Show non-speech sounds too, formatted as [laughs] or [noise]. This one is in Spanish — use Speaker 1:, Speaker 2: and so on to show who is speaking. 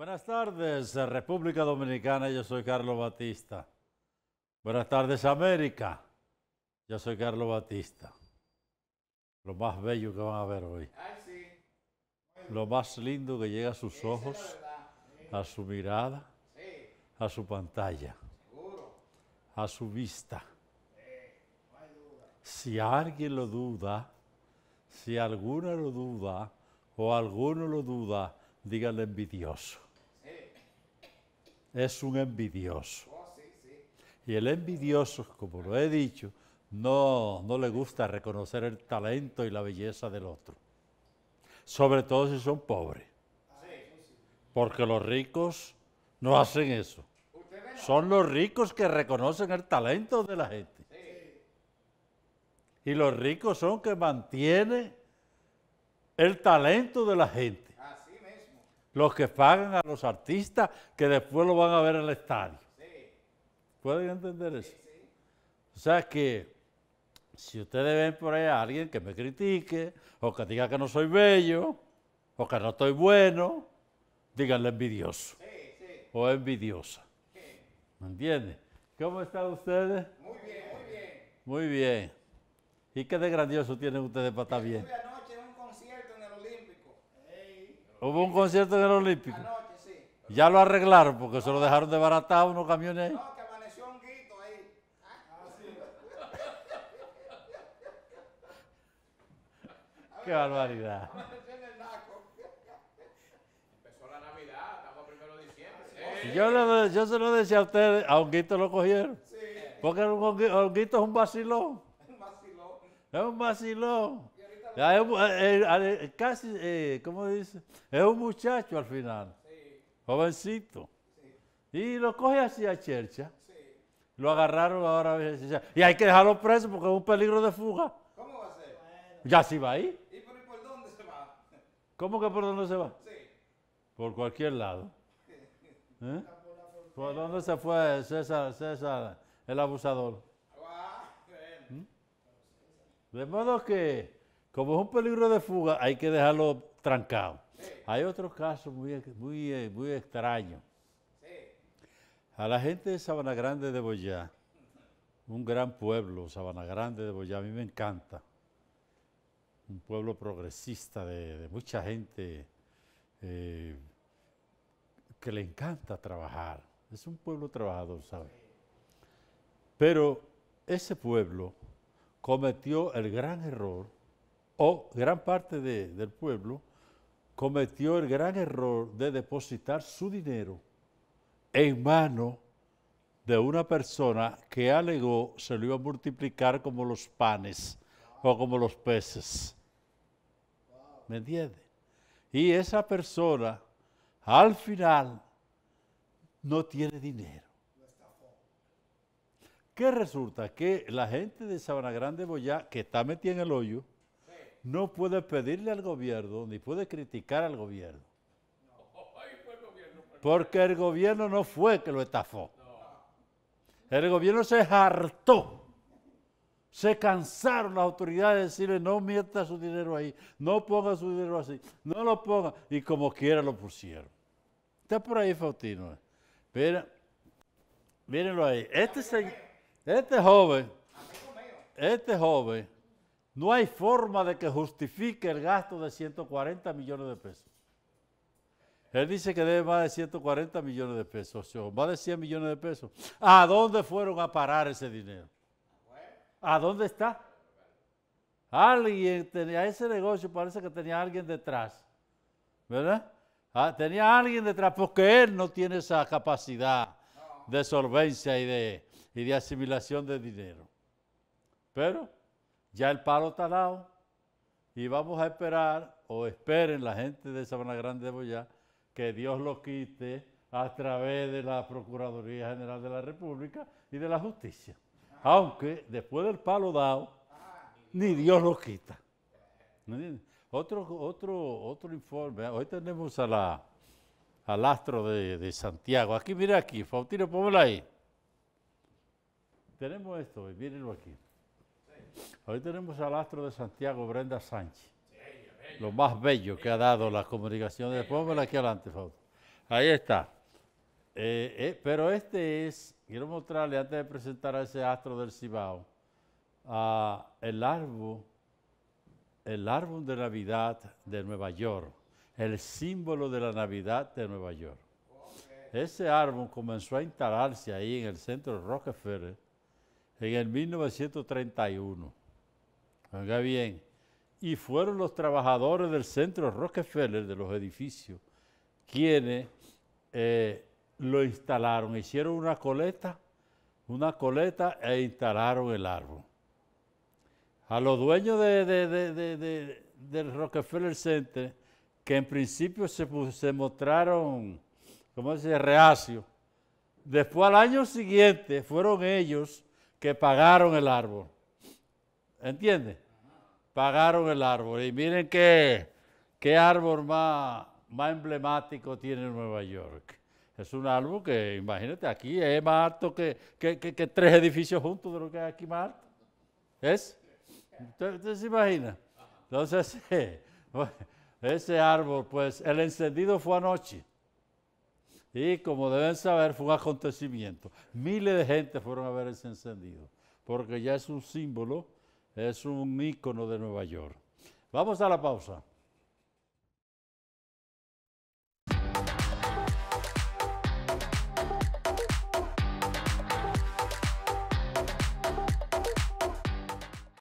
Speaker 1: Buenas tardes, eh, República Dominicana. Yo soy Carlos Batista. Buenas tardes, América. Yo soy Carlos Batista. Lo más bello que van a ver hoy. Lo más lindo que llega a sus ojos, a su mirada, a su pantalla, a su vista. Eh, si alguien lo duda, si alguna lo duda o alguno lo duda, díganle envidioso es un envidioso. Y el envidioso, como lo he dicho, no, le gusta reconocer el talento y la belleza del otro. Sobre todo si son pobres. Porque los ricos no hacen eso. Son los ricos que reconocen el talento de la gente. Y los ricos son que mantienen el talento de la gente. Los que pagan a los artistas que después lo van a ver en el estadio. ¿Pueden entender eso? Sí, O sea que si ustedes ven por ahí a alguien que me critique, o que diga que no soy bello, o que no estoy bueno, díganle envidioso. O envidiosa. ¿Me entienden? ¿Cómo están ustedes? Muy bien, muy bien. Muy bien. ¿Y qué de grandioso tienen ustedes para estar bien? Hubo un concierto en el Olímpico. Anoche, sí. Ya lo arreglaron porque se lo dejaron desbaratado unos camiones ahí. No, que amaneció un guito ahí. Ah, [laughs] sí. Qué barbaridad. Empezó la Navidad, estamos primero de
Speaker 2: diciembre. Yo, yo
Speaker 1: se lo decía a ustedes, a Honguito lo cogieron. Sí. Porque Honguito es un vacilón. Un vacilón. Es un vacilón. Eh, eh, eh, casi, ¿cómo dice? Es un muchacho al final, jovencito. Y lo coge así a Chercha. Lo agarraron ahora Y hay que dejarlo preso porque es un peligro de fuga. ¿Cómo va a ser? Ya si va ahí. ¿Y por, dónde se va? ¿Cómo que por dónde se va? Por cualquier lado. [laughs] ¿Por dónde se fue César, el abusador? Ah, ¿Mm? De modo que como es un peligro de fuga, hay que dejarlo trancado. Hay otro caso muy, muy, eh, muy A la gente de Sabana Grande de Boyá, un gran pueblo, Sabana Grande de Boyá, a mí me encanta. Un pueblo progresista de, mucha gente eh, que le encanta trabajar. Es un pueblo trabajador, ¿sabes? Pero ese pueblo cometió el gran error o gran parte del pueblo cometió el gran error de depositar su dinero en mano de una persona que alegó se lo iba a multiplicar como los panes o como los peces. ¿Me entiende? Y esa persona al final no tiene dinero. ¿Qué resulta? Que la gente de Sabana Grande Boyá, que está metida en el hoyo, no puede pedirle al gobierno ni puede criticar al gobierno. Porque el gobierno no fue que lo estafó. El gobierno se hartó. Se cansaron las autoridades de decirle no meta su dinero ahí, no ponga su dinero así, no lo ponga. Y como quiera lo pusieron. Está por ahí Faustino. mírenlo ahí. Este, este joven, este joven no hay forma de que justifique el gasto de 140 millones de pesos. Él dice que debe más de 140 millones de pesos, o más de 100 millones de pesos. ¿A dónde fueron a parar ese dinero? ¿A dónde está? Alguien tenía ese negocio, parece que tenía alguien detrás, ¿verdad? Ah, tenía alguien detrás porque él no tiene esa capacidad de solvencia y de, y de asimilación de dinero. Pero ya el palo está dado y vamos a esperar, o esperen la gente de Sabana Grande de Boyá, que Dios lo quite a través de la Procuraduría General de la República y de la Justicia. Aunque después del palo dado, ni Dios lo quita. Otro, otro, otro informe, hoy tenemos al astro de, Santiago. Aquí, mira aquí, Faustino, póngala ahí. Tenemos esto, mírenlo aquí. Hoy tenemos al astro de Santiago, Brenda Sánchez. Lo más bello que ha dado la comunicación de aquí adelante, favor. Ahí está. Eh, eh, pero este es, quiero mostrarle antes de presentar a ese astro del Cibao, el árbol, el árbol de Navidad de Nueva York, el símbolo de la Navidad de Nueva York. Ese árbol comenzó a instalarse ahí en el centro de Rockefeller en el 1931. Venga bien, y fueron los trabajadores del centro Rockefeller, de los edificios, quienes eh, lo instalaron, hicieron una coleta, una coleta e instalaron el árbol. A los dueños del Rockefeller Center, que en principio se, se mostraron, ¿cómo se dice?, reacios, después al año siguiente fueron ellos que pagaron el árbol. ¿Entiende? Pagaron el árbol. Y miren qué, qué árbol más, emblemático tiene Nueva York. Es un árbol que, imagínate, aquí es más alto que, tres edificios juntos de lo que hay aquí más alto. ¿Es? ¿Usted, se imagina? Entonces, [laughs] ese árbol, pues, el encendido fue anoche. Y como deben saber, fue un acontecimiento. Miles de gente fueron a ver ese encendido, porque ya es un símbolo, es un ícono de Nueva York. Vamos a la pausa.